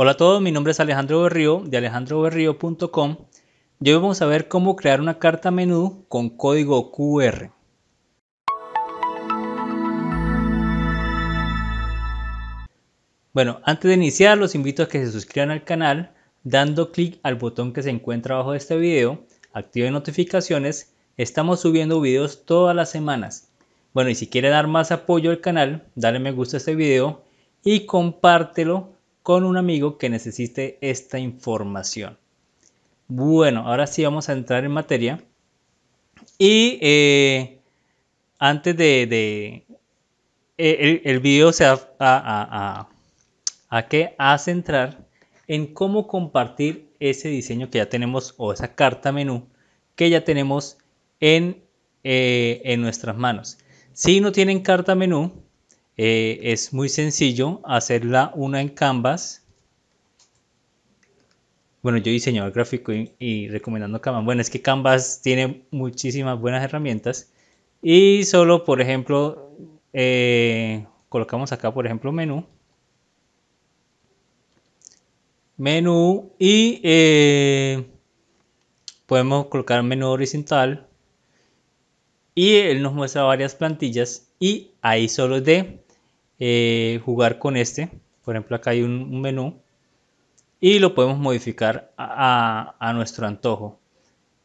Hola a todos, mi nombre es Alejandro Berrío de alejandroberrío.com y hoy vamos a ver cómo crear una carta menú con código QR. Bueno, antes de iniciar los invito a que se suscriban al canal dando clic al botón que se encuentra abajo de este video, activen notificaciones, estamos subiendo videos todas las semanas. Bueno, y si quieren dar más apoyo al canal, dale me gusta a este video y compártelo con un amigo que necesite esta información. Bueno, ahora sí vamos a entrar en materia. Y eh, antes de... Eh, el, video se va a, a centrar en cómo compartir ese diseño que ya tenemos o esa carta menú que ya tenemos en eh, nuestras manos. Si no tienen carta menú, eh, es muy sencillo hacerla una en Canvas. Bueno, yo el gráfico y, recomendando Canvas. Bueno, es que Canvas tiene muchísimas buenas herramientas. Y solo, por ejemplo, eh, colocamos acá, por ejemplo, menú. Menú y eh, podemos colocar menú horizontal. Y él nos muestra varias plantillas y ahí solo de eh, jugar con este. Por ejemplo, acá hay un, menú y lo podemos modificar a, a, nuestro antojo,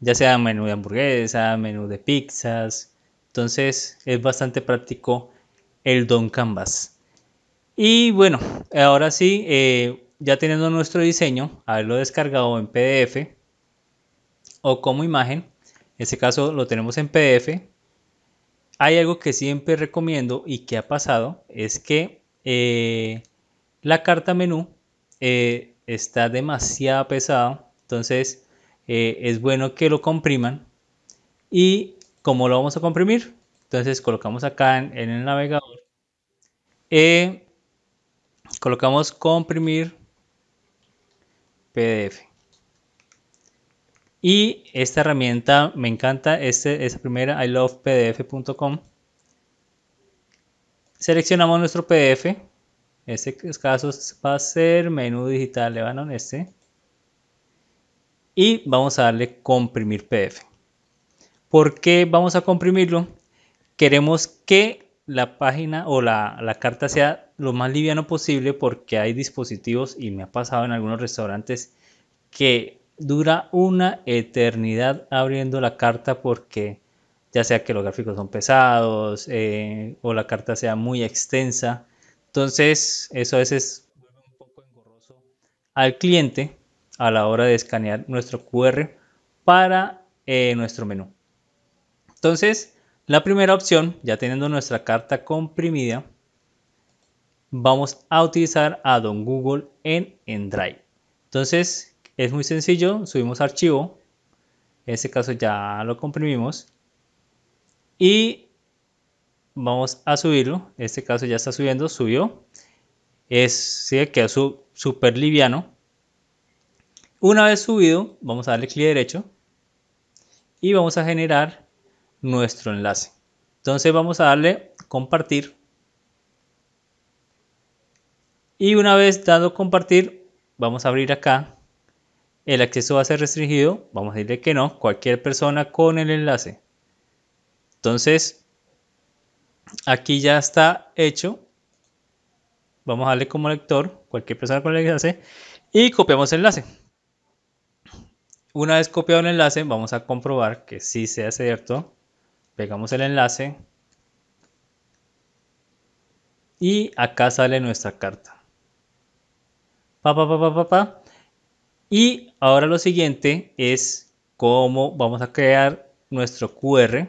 ya sea menú de hamburguesa, menú de pizzas. Entonces es bastante práctico el Don Canvas. Y bueno, ahora sí, eh, ya teniendo nuestro diseño, haberlo descargado en PDF o como imagen, en este caso lo tenemos en PDF, hay algo que siempre recomiendo y que ha pasado, es que eh, la carta menú eh, está demasiado pesada, entonces eh, es bueno que lo compriman. ¿Y cómo lo vamos a comprimir? Entonces colocamos acá en, en el navegador, colocamos comprimir PDF. Y esta herramienta me encanta, este, esta primera, ilovepdf.com. Seleccionamos nuestro PDF. En este caso va a ser menú digital a este. Y vamos a darle comprimir PDF. ¿Por qué vamos a comprimirlo? Queremos que la página o la, la carta sea lo más liviano posible porque hay dispositivos y me ha pasado en algunos restaurantes que dura una eternidad abriendo la carta porque ya sea que los gráficos son pesados eh, o la carta sea muy extensa. Entonces, eso a veces vuelve un poco engorroso al cliente a la hora de escanear nuestro QR para eh, nuestro menú. Entonces, la primera opción, ya teniendo nuestra carta comprimida, vamos a utilizar a Don Google en Drive. Entonces, es muy sencillo, subimos archivo, en este caso ya lo comprimimos y vamos a subirlo, en este caso ya está subiendo, subió, es, que quedó súper liviano. Una vez subido, vamos a darle clic derecho y vamos a generar nuestro enlace. Entonces vamos a darle compartir. Y una vez dado compartir, vamos a abrir acá el acceso va a ser restringido, vamos a decirle que no, cualquier persona con el enlace. Entonces, aquí ya está hecho. Vamos a darle como lector, cualquier persona con el enlace, y copiamos el enlace. Una vez copiado el enlace, vamos a comprobar que sí sea cierto. Pegamos el enlace. Y acá sale nuestra carta. Pa, pa, pa, pa, pa, pa. Y ahora lo siguiente es cómo vamos a crear nuestro QR.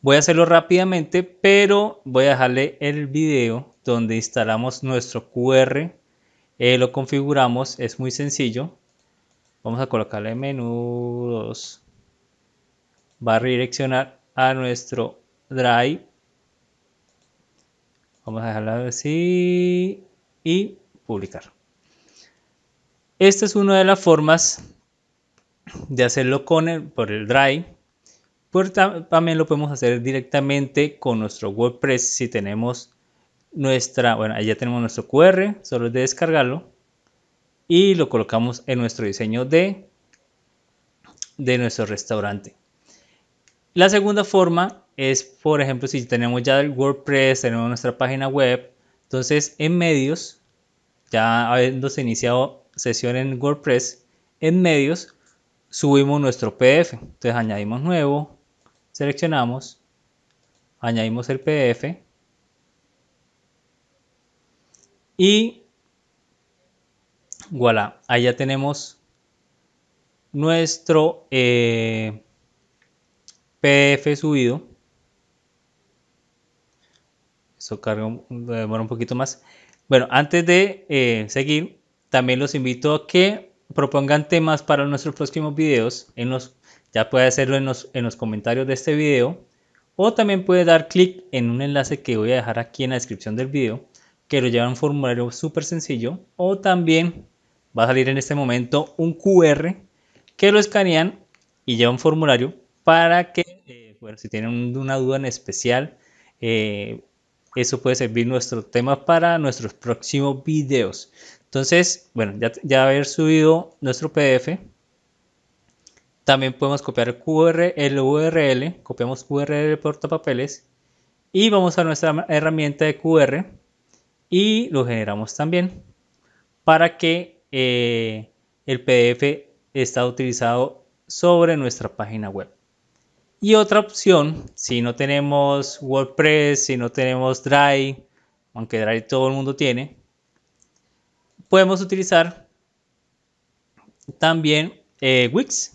Voy a hacerlo rápidamente, pero voy a dejarle el video donde instalamos nuestro QR. Eh, lo configuramos, es muy sencillo. Vamos a colocarle menú 2. Va a redireccionar a nuestro Drive. Vamos a dejarlo así y publicar. Esta es una de las formas de hacerlo con el, por el Drive. Pero también lo podemos hacer directamente con nuestro WordPress si tenemos nuestra, bueno, ya tenemos nuestro QR, solo es de descargarlo y lo colocamos en nuestro diseño de, de nuestro restaurante. La segunda forma es, por ejemplo, si tenemos ya el WordPress, tenemos nuestra página web, entonces en medios, ya habiéndose iniciado sesión en WordPress, en medios, subimos nuestro PDF. Entonces añadimos nuevo, seleccionamos, añadimos el PDF y voilà, ahí ya tenemos nuestro eh, PDF subido. Eso carga, demora un poquito más. Bueno, antes de eh, seguir, también los invito a que propongan temas para nuestros próximos videos. En los, ya puede hacerlo en los, en los comentarios de este video. O también puede dar clic en un enlace que voy a dejar aquí en la descripción del video. Que lo lleva a un formulario súper sencillo. O también va a salir en este momento un QR que lo escanean y lleva un formulario para que, eh, bueno, si tienen una duda en especial, eh, eso puede servir nuestro tema para nuestros próximos videos. Entonces, bueno, ya, haber subido nuestro PDF, también podemos copiar el, QR, el URL, copiamos URL portapapeles y vamos a nuestra herramienta de QR y lo generamos también para que eh, el PDF está utilizado sobre nuestra página web. Y otra opción, si no tenemos WordPress, si no tenemos Drive, aunque Drive todo el mundo tiene, Podemos utilizar también eh, Wix,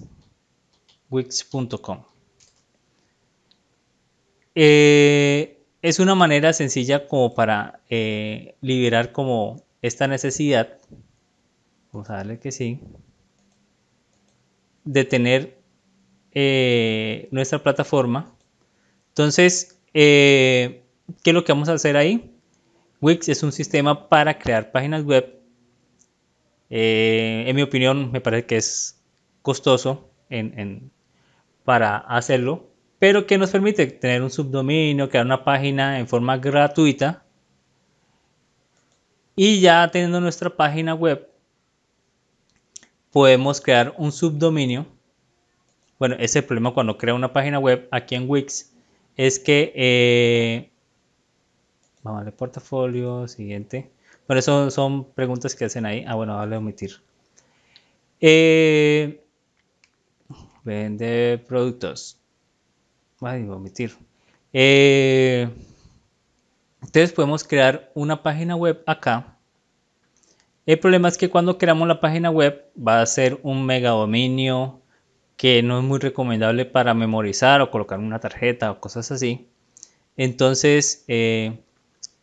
wix.com. Eh, es una manera sencilla como para eh, liberar como esta necesidad, vamos a darle que sí, de tener nuestra plataforma. Entonces, ¿qué es lo que vamos a hacer ahí? Wix es un sistema para crear páginas web eh, en mi opinión, me parece que es costoso para hacerlo, pero que nos permite tener un subdominio, crear una página en forma gratuita. Y ya teniendo nuestra página web, podemos crear un subdominio. Bueno, ese es el problema cuando crea una página web aquí en Wix. Es que... Eh, vamos a portafolio, siguiente. Bueno, eso son preguntas que hacen ahí. Ah, bueno, vale omitir. Eh, vende productos. Ay, a omitir. Eh, entonces podemos crear una página web acá. El problema es que cuando creamos la página web va a ser un mega dominio que no es muy recomendable para memorizar o colocar una tarjeta o cosas así. Entonces, eh,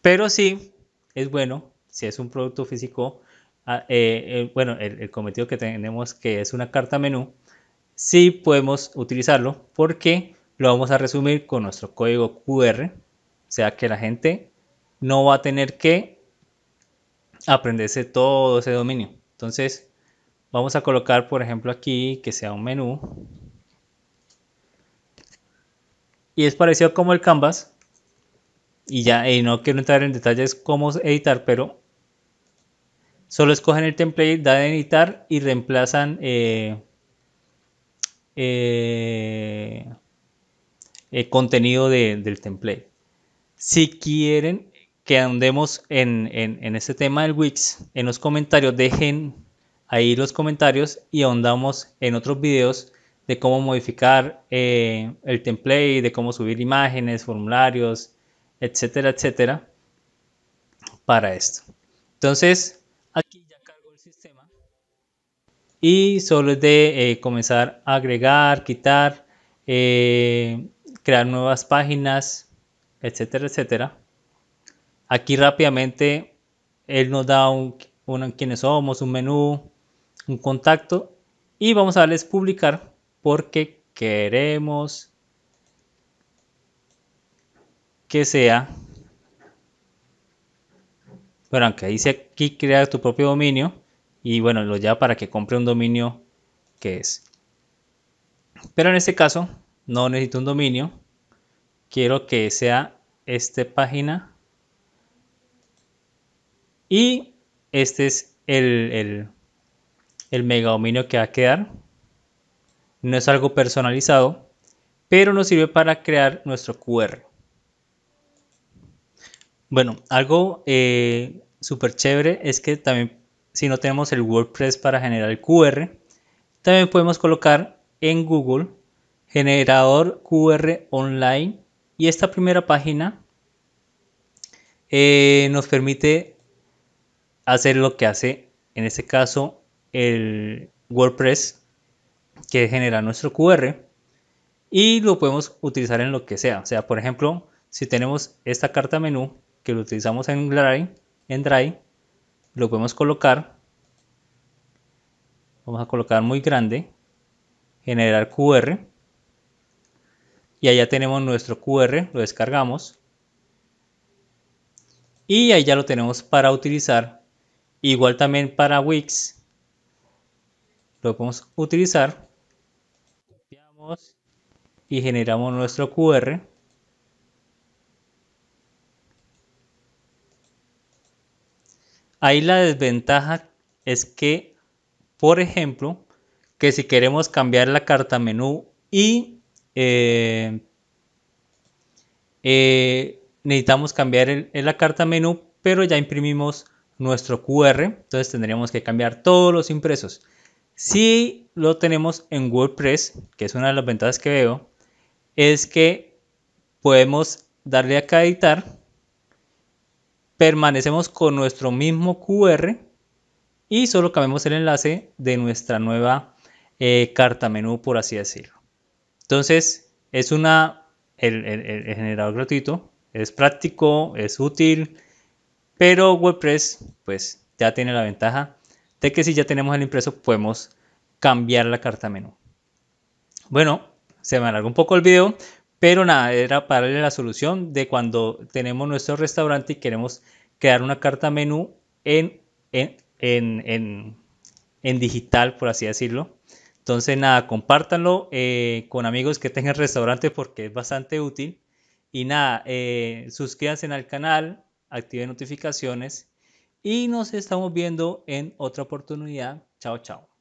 pero sí es bueno si es un producto físico, ah, eh, eh, bueno, el, cometido que tenemos que es una carta menú, sí podemos utilizarlo porque lo vamos a resumir con nuestro código QR, o sea que la gente no va a tener que aprenderse todo ese dominio. Entonces, vamos a colocar, por ejemplo, aquí que sea un menú. Y es parecido como el Canvas. Y ya, y no quiero entrar en detalles cómo editar, pero Solo escogen el template, dan editar y reemplazan el eh, eh, eh, contenido del template. Si quieren que andemos en, en, este tema del Wix, en los comentarios dejen ahí los comentarios y ahondamos en otros videos de cómo modificar el template, de cómo subir imágenes, formularios, etcétera, etcétera, para esto. Entonces, y solo es de eh, comenzar a agregar, quitar, eh, crear nuevas páginas, etcétera, etcétera. Aquí rápidamente él nos da un, quiénes somos, un menú, un contacto y vamos a darles publicar porque queremos que sea bueno aunque dice aquí crear tu propio dominio y bueno, lo ya para que compre un dominio que es. Pero en este caso no necesito un dominio, quiero que sea esta página y este es el, el, mega dominio que va a quedar. No es algo personalizado, pero nos sirve para crear nuestro QR. Bueno, algo eh, súper chévere es que también si no tenemos el WordPress para generar el QR, también podemos colocar en Google generador QR online y esta primera página eh, nos permite hacer lo que hace en este caso el WordPress que genera nuestro QR y lo podemos utilizar en lo que sea. O sea, por ejemplo, si tenemos esta carta menú que lo utilizamos en Drive, en Drive lo podemos colocar. Vamos a colocar muy grande. Generar QR. Y allá tenemos nuestro QR, lo descargamos. Y ahí ya lo tenemos para utilizar. Igual también para Wix. Lo podemos utilizar. Copiamos y generamos nuestro QR. Ahí la desventaja es que, por ejemplo, que si queremos cambiar la carta menú y eh, eh, necesitamos cambiar la carta menú, pero ya imprimimos nuestro QR, entonces tendríamos que cambiar todos los impresos. Si lo tenemos en WordPress, que es una de las ventajas que veo, es que podemos darle acá a editar permanecemos con nuestro mismo QR y solo cambiamos el enlace de nuestra nueva eh, carta menú, por así decirlo. Entonces, es una, el, generador gratuito, es práctico, es útil, pero WordPress pues ya tiene la ventaja de que si ya tenemos el impreso podemos cambiar la carta menú. Bueno, se me alargó un poco el video, pero nada, era para darle la solución de cuando tenemos nuestro restaurante y queremos crear una carta menú en, en, digital, por así decirlo. Entonces, nada, compártanlo eh, con amigos que tengan restaurante porque es bastante útil. Y nada, eh, suscríbanse al canal, activen notificaciones y nos estamos viendo en otra oportunidad. Chao, chao.